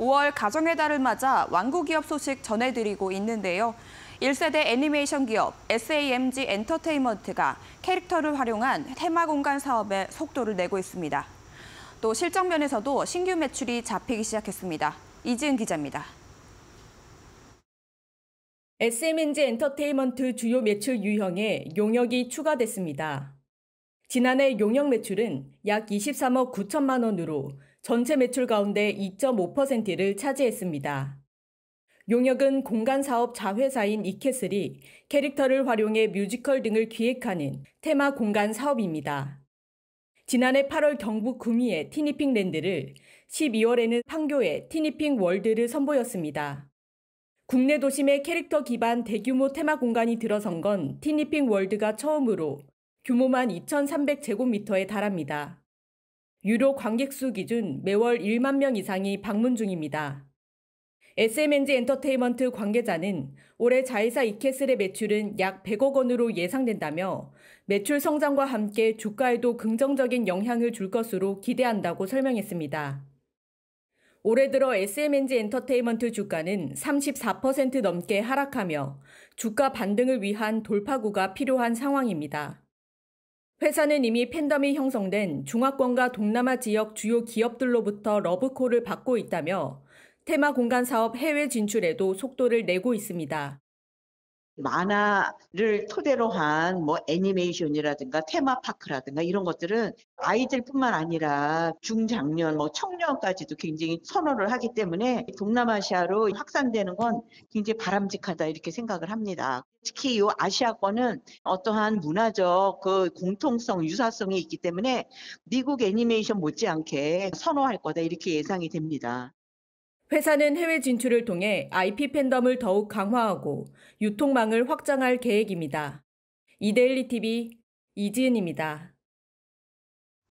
5월 가정의 달을 맞아 완구 기업 소식 전해드리고 있는데요. 1세대 애니메이션 기업 SAMG 엔터테인먼트가 캐릭터를 활용한 테마 공간 사업에 속도를 내고 있습니다. 또 실적 면에서도 신규 매출이 잡히기 시작했습니다. 이지은 기자입니다. SMNG 엔터테인먼트 주요 매출 유형에 용역이 추가됐습니다. 지난해 용역 매출은 약 23억 9천만 원으로 전체 매출 가운데 2.5%를 차지했습니다. 용역은 공간 사업 자회사인 이캐슬이 캐릭터를 활용해 뮤지컬 등을 기획하는 테마 공간 사업입니다. 지난해 8월 경북 구미의 티니핑 랜드를 12월에는 판교의 티니핑 월드를 선보였습니다. 국내 도심의 캐릭터 기반 대규모 테마 공간이 들어선 건 티니핑 월드가 처음으로 규모만 2,300제곱미터에 달합니다. 유료 관객수 기준 매월 1만 명 이상이 방문 중입니다. SMNG 엔터테인먼트 관계자는 올해 자회사 이캐슬의 매출은 약 100억 원으로 예상된다며 매출 성장과 함께 주가에도 긍정적인 영향을 줄 것으로 기대한다고 설명했습니다. 올해 들어 SMNG 엔터테인먼트 주가는 34% 넘게 하락하며 주가 반등을 위한 돌파구가 필요한 상황입니다. 회사는 이미 팬덤이 형성된 중화권과 동남아 지역 주요 기업들로부터 러브콜을 받고 있다며 테마 공간 사업 해외 진출에도 속도를 내고 있습니다. 만화를 토대로 한뭐 애니메이션이라든가 테마파크라든가 이런 것들은 아이들뿐만 아니라 중장년 뭐 청년까지도 굉장히 선호를 하기 때문에 동남아시아로 확산되는 건 굉장히 바람직하다 이렇게 생각을 합니다. 특히 이 아시아권은 어떠한 문화적 그 공통성, 유사성이 있기 때문에 미국 애니메이션 못지않게 선호할 거다 이렇게 예상이 됩니다. 회사는 해외 진출을 통해 IP 팬덤을 더욱 강화하고 유통망을 확장할 계획입니다. 이데일리 TV 이지은입니다.